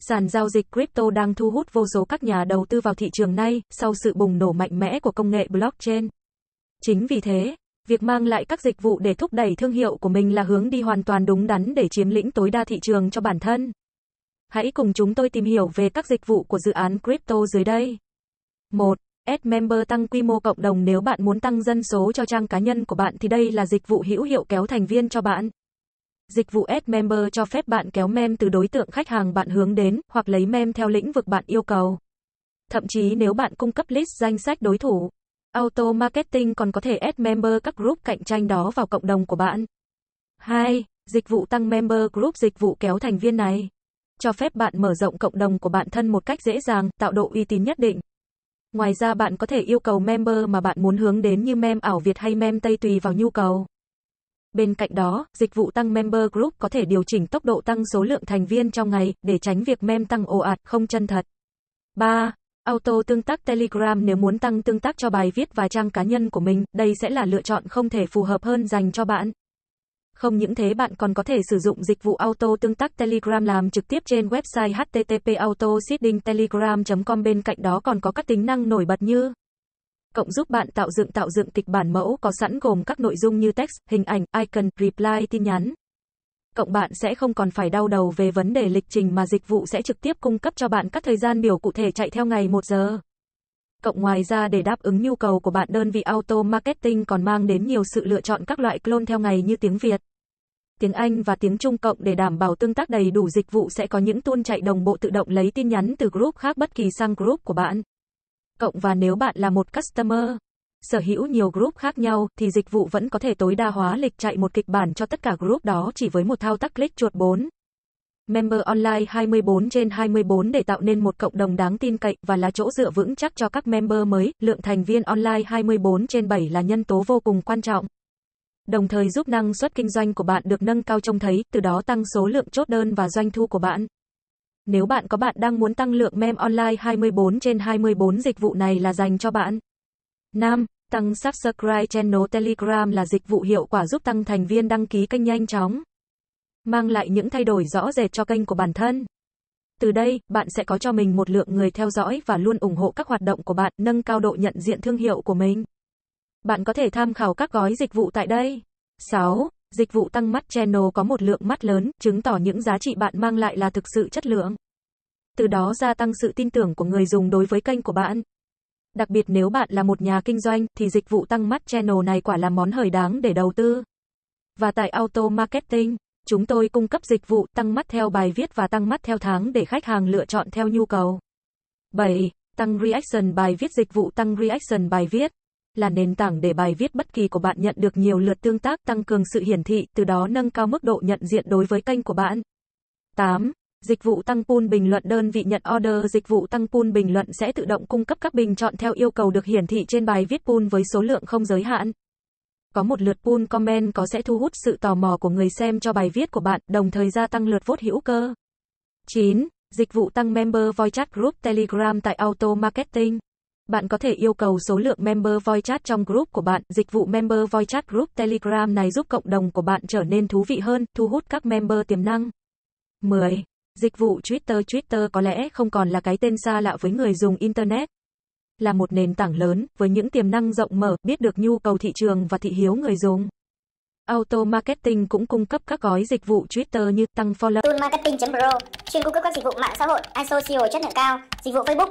Sàn giao dịch crypto đang thu hút vô số các nhà đầu tư vào thị trường này sau sự bùng nổ mạnh mẽ của công nghệ blockchain. Chính vì thế, việc mang lại các dịch vụ để thúc đẩy thương hiệu của mình là hướng đi hoàn toàn đúng đắn để chiếm lĩnh tối đa thị trường cho bản thân. Hãy cùng chúng tôi tìm hiểu về các dịch vụ của dự án crypto dưới đây. 1. Ad member tăng quy mô cộng đồng nếu bạn muốn tăng dân số cho trang cá nhân của bạn thì đây là dịch vụ hữu hiệu kéo thành viên cho bạn. Dịch vụ Ad Member cho phép bạn kéo mem từ đối tượng khách hàng bạn hướng đến, hoặc lấy mem theo lĩnh vực bạn yêu cầu. Thậm chí nếu bạn cung cấp list danh sách đối thủ, Auto Marketing còn có thể add member các group cạnh tranh đó vào cộng đồng của bạn. 2. Dịch vụ tăng member group dịch vụ kéo thành viên này. Cho phép bạn mở rộng cộng đồng của bạn thân một cách dễ dàng, tạo độ uy tín nhất định. Ngoài ra bạn có thể yêu cầu member mà bạn muốn hướng đến như mem ảo Việt hay mem Tây tùy vào nhu cầu. Bên cạnh đó, dịch vụ tăng member group có thể điều chỉnh tốc độ tăng số lượng thành viên trong ngày để tránh việc mem tăng ồ ạt, không chân thật. 3. Auto tương tác Telegram nếu muốn tăng tương tác cho bài viết và trang cá nhân của mình, đây sẽ là lựa chọn không thể phù hợp hơn dành cho bạn. Không những thế bạn còn có thể sử dụng dịch vụ auto tương tác Telegram làm trực tiếp trên website http auto com bên cạnh đó còn có các tính năng nổi bật như cộng giúp bạn tạo dựng tạo dựng kịch bản mẫu có sẵn gồm các nội dung như text, hình ảnh, icon, reply tin nhắn. Cộng bạn sẽ không còn phải đau đầu về vấn đề lịch trình mà dịch vụ sẽ trực tiếp cung cấp cho bạn các thời gian biểu cụ thể chạy theo ngày 1 giờ. Cộng ngoài ra để đáp ứng nhu cầu của bạn đơn vị auto marketing còn mang đến nhiều sự lựa chọn các loại clone theo ngày như tiếng Việt, tiếng Anh và tiếng Trung cộng để đảm bảo tương tác đầy đủ dịch vụ sẽ có những tool chạy đồng bộ tự động lấy tin nhắn từ group khác bất kỳ sang group của bạn. Cộng và nếu bạn là một customer sở hữu nhiều group khác nhau thì dịch vụ vẫn có thể tối đa hóa lịch chạy một kịch bản cho tất cả group đó chỉ với một thao tác click chuột 4. Member Online 24 trên 24 để tạo nên một cộng đồng đáng tin cậy và là chỗ dựa vững chắc cho các member mới, lượng thành viên online 24 trên 7 là nhân tố vô cùng quan trọng. Đồng thời giúp năng suất kinh doanh của bạn được nâng cao trông thấy, từ đó tăng số lượng chốt đơn và doanh thu của bạn. Nếu bạn có bạn đang muốn tăng lượng mem online 24 trên 24 dịch vụ này là dành cho bạn. 5. Tăng subscribe channel Telegram là dịch vụ hiệu quả giúp tăng thành viên đăng ký kênh nhanh chóng. Mang lại những thay đổi rõ rệt cho kênh của bản thân. Từ đây, bạn sẽ có cho mình một lượng người theo dõi và luôn ủng hộ các hoạt động của bạn, nâng cao độ nhận diện thương hiệu của mình. Bạn có thể tham khảo các gói dịch vụ tại đây. 6. Dịch vụ tăng mắt channel có một lượng mắt lớn, chứng tỏ những giá trị bạn mang lại là thực sự chất lượng. Từ đó gia tăng sự tin tưởng của người dùng đối với kênh của bạn. Đặc biệt nếu bạn là một nhà kinh doanh thì dịch vụ tăng mắt channel này quả là món hời đáng để đầu tư. Và tại Auto Marketing, chúng tôi cung cấp dịch vụ tăng mắt theo bài viết và tăng mắt theo tháng để khách hàng lựa chọn theo nhu cầu. 7. Tăng reaction bài viết dịch vụ tăng reaction bài viết là nền tảng để bài viết bất kỳ của bạn nhận được nhiều lượt tương tác tăng cường sự hiển thị, từ đó nâng cao mức độ nhận diện đối với kênh của bạn. 8. Dịch vụ tăng pool bình luận đơn vị nhận order dịch vụ tăng pool bình luận sẽ tự động cung cấp các bình chọn theo yêu cầu được hiển thị trên bài viết pool với số lượng không giới hạn. Có một lượt pool comment có sẽ thu hút sự tò mò của người xem cho bài viết của bạn, đồng thời gia tăng lượt vote hữu cơ. 9. Dịch vụ tăng member voice chat group Telegram tại Auto Marketing bạn có thể yêu cầu số lượng member voice chat trong group của bạn. Dịch vụ member voice chat group Telegram này giúp cộng đồng của bạn trở nên thú vị hơn, thu hút các member tiềm năng. 10. Dịch vụ Twitter Twitter có lẽ không còn là cái tên xa lạ với người dùng internet. Là một nền tảng lớn với những tiềm năng rộng mở, biết được nhu cầu thị trường và thị hiếu người dùng. Auto Marketing cũng cung cấp các gói dịch vụ Twitter như tăng follow. Tool Marketing Pro chuyên cung cấp các dịch vụ mạng xã hội, iso seo chất lượng cao, dịch vụ Facebook,